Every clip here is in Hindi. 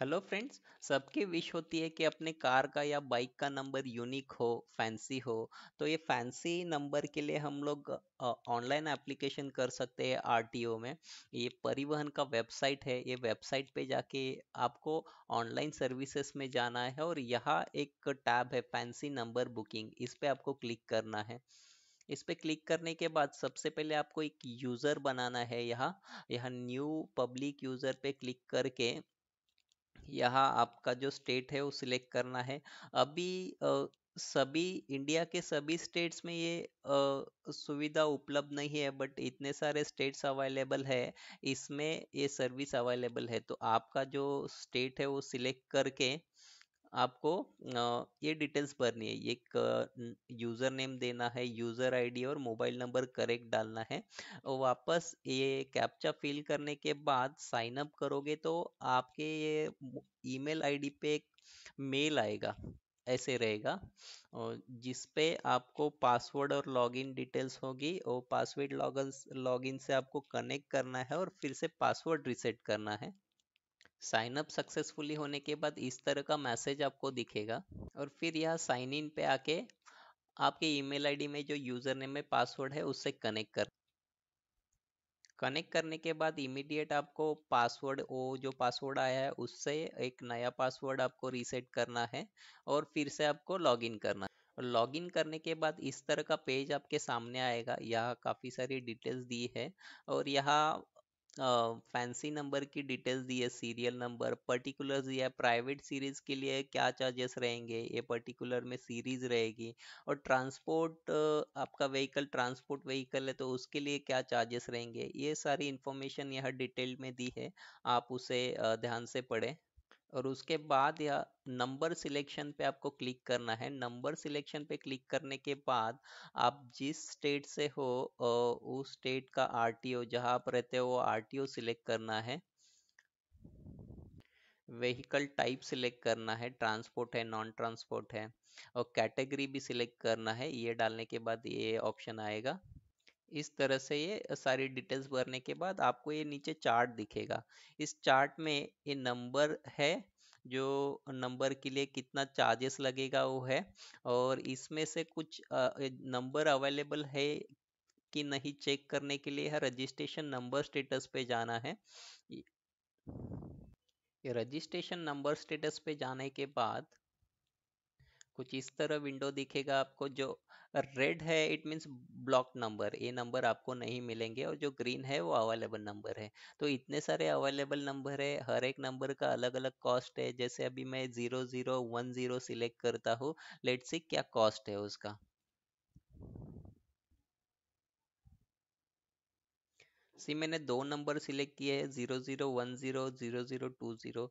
हेलो फ्रेंड्स सबकी विश होती है कि अपने कार का या बाइक का नंबर यूनिक हो फैंसी हो तो ये फैंसी नंबर के लिए हम लोग ऑनलाइन एप्लीकेशन कर सकते हैं आरटीओ में ये परिवहन का वेबसाइट है ये वेबसाइट पे जाके आपको ऑनलाइन सर्विसेज में जाना है और यहाँ एक टैब है फैंसी नंबर बुकिंग इस पर आपको क्लिक करना है इस पर क्लिक करने के बाद सबसे पहले आपको एक यूज़र बनाना है यहाँ यहाँ न्यू पब्लिक यूज़र पे क्लिक करके यहाँ आपका जो स्टेट है वो सिलेक्ट करना है अभी सभी इंडिया के सभी स्टेट्स में ये सुविधा उपलब्ध नहीं है बट इतने सारे स्टेट्स अवेलेबल है इसमें ये सर्विस अवेलेबल है तो आपका जो स्टेट है वो सिलेक्ट करके आपको ये डिटेल्स भरनी है एक यूज़र नेम देना है यूज़र आईडी और मोबाइल नंबर करेक्ट डालना है वापस ये कैप्चा फिल करने के बाद साइन अप करोगे तो आपके ये ईमेल आईडी पे एक मेल आएगा ऐसे रहेगा और जिस पे आपको पासवर्ड और लॉगिन डिटेल्स होगी और पासवर्ड लॉगिन लॉगिन से आपको कनेक्ट करना है और फिर से पासवर्ड रिसेट करना है साइन अप सक्सेसफुली होने के बाद इस तरह का मैसेज आपको दिखेगा और फिर यह साइन इन पे आके आपके ईमेल आईडी में जो यूज़र नेम में पासवर्ड है उससे कनेक्ट कर कनेक्ट करने के बाद इमीडिएट आपको पासवर्ड वो जो पासवर्ड आया है उससे एक नया पासवर्ड आपको रीसेट करना है और फिर से आपको लॉगिन करना है और लॉगिन करने के बाद इस तरह का पेज आपके सामने आएगा यहाँ काफ़ी सारी डिटेल्स दी है और यहाँ फैंसी नंबर की डिटेल्स दी है सीरियल नंबर पर्टिकुलर दिया है प्राइवेट सीरीज के लिए क्या चार्जेस रहेंगे ये पर्टिकुलर में सीरीज रहेगी और ट्रांसपोर्ट आपका व्हीकल ट्रांसपोर्ट व्हीकल है तो उसके लिए क्या चार्जेस रहेंगे ये सारी इंफॉर्मेशन यहाँ डिटेल में दी है आप उसे ध्यान से पढ़ें और उसके बाद या नंबर सिलेक्शन पे आपको क्लिक करना है नंबर सिलेक्शन पे क्लिक करने के बाद आप जिस स्टेट से हो उस स्टेट का आरटीओ जहां आप रहते हो वो आरटीओ सिलेक्ट करना है व्हीकल टाइप सिलेक्ट करना है ट्रांसपोर्ट है नॉन ट्रांसपोर्ट है और कैटेगरी भी सिलेक्ट करना है ये डालने के बाद ये ऑप्शन आएगा इस तरह से ये सारी डिटेल्स भरने के बाद आपको ये नीचे चार्ट दिखेगा इस चार्ट में ये नंबर है जो नंबर के लिए कितना चार्जेस लगेगा वो है और इसमें से कुछ नंबर अवेलेबल है कि नहीं चेक करने के लिए रजिस्ट्रेशन नंबर स्टेटस पे जाना है रजिस्ट्रेशन नंबर स्टेटस पे जाने के बाद कुछ इस तरह विंडो दिखेगा आपको जो रेड है इट मीन्स ब्लॉक नंबर ये नंबर आपको नहीं मिलेंगे और जो ग्रीन है वो अवेलेबल नंबर है तो इतने सारे अवेलेबल नंबर है हर एक नंबर का अलग अलग कॉस्ट है जैसे अभी मैं zero zero one zero select करता हूँ लेट्स सी क्या कॉस्ट है उसका सी मैंने दो नंबर सिलेक्ट किए हैं zero zero one zero zero zero two zero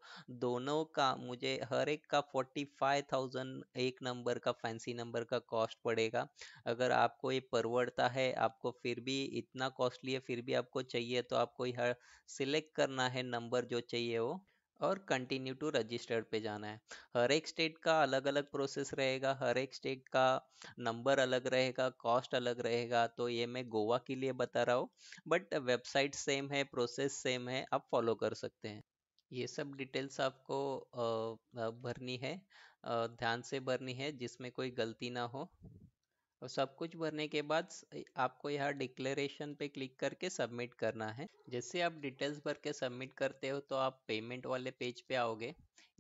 दोनों का मुझे हर एक का फोर्टी फाइव थाउजेंड एक नंबर का फैंसी नंबर का कॉस्ट पड़ेगा अगर आपको ये परवड़ता है आपको फिर भी इतना कॉस्टली है फिर भी आपको चाहिए तो आपको यह सिलेक्ट करना है नंबर जो चाहिए वो और कंटिन्यू टू रजिस्टर पे जाना है हर एक स्टेट का अलग अलग प्रोसेस रहेगा हर एक स्टेट का नंबर अलग रहेगा कॉस्ट अलग रहेगा तो ये मैं गोवा के लिए बता रहा हूँ बट वेबसाइट सेम है प्रोसेस सेम है आप फॉलो कर सकते हैं ये सब डिटेल्स आपको भरनी है ध्यान से भरनी है जिसमें कोई गलती ना हो और सब कुछ भरने के बाद आपको यहाँ डिक्लेरेशन पे क्लिक करके सबमिट करना है जैसे आप डिटेल्स भर के सबमिट करते हो तो आप पेमेंट वाले पेज पे आओगे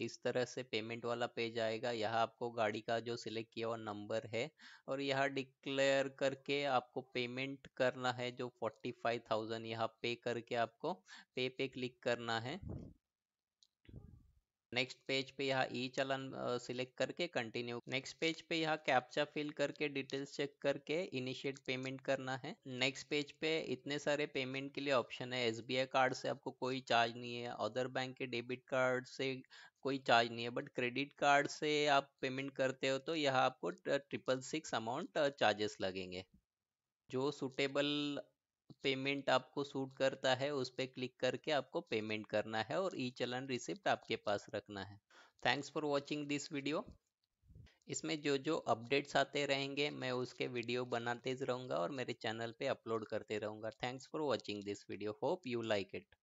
इस तरह से पेमेंट वाला पेज आएगा यहाँ आपको गाड़ी का जो सिलेक्ट किया हुआ नंबर है और यहाँ डिक्लेयर करके आपको पेमेंट करना है जो फोर्टी फाइव थाउजेंड यहाँ पे करके आपको पे पे क्लिक करना है नेक्स्ट पेज पे यहाँ ई e चलन सिलेक्ट करके कंटिन्यू नेक्स्ट पेज पे यहाँ कैप्चा फिल करके डिटेल्स चेक करके इनिशिएट पेमेंट करना है नेक्स्ट पेज पे इतने सारे पेमेंट के लिए ऑप्शन है एस कार्ड से आपको कोई चार्ज नहीं है अदर बैंक के डेबिट कार्ड से कोई चार्ज नहीं है बट क्रेडिट कार्ड से आप पेमेंट करते हो तो यहाँ आपको ट्रिपल सिक्स अमाउंट चार्जेस लगेंगे जो सुटेबल पेमेंट आपको सूट करता है उस पर क्लिक करके आपको पेमेंट करना है और ई चलन रिसिप्ट आपके पास रखना है thanks for watching this video इसमें जो जो अपडेट्स आते रहेंगे मैं उसके वीडियो बनाते रहूँगा और मेरे चैनल पे अपलोड करते रहूँगा thanks for watching this video hope you like it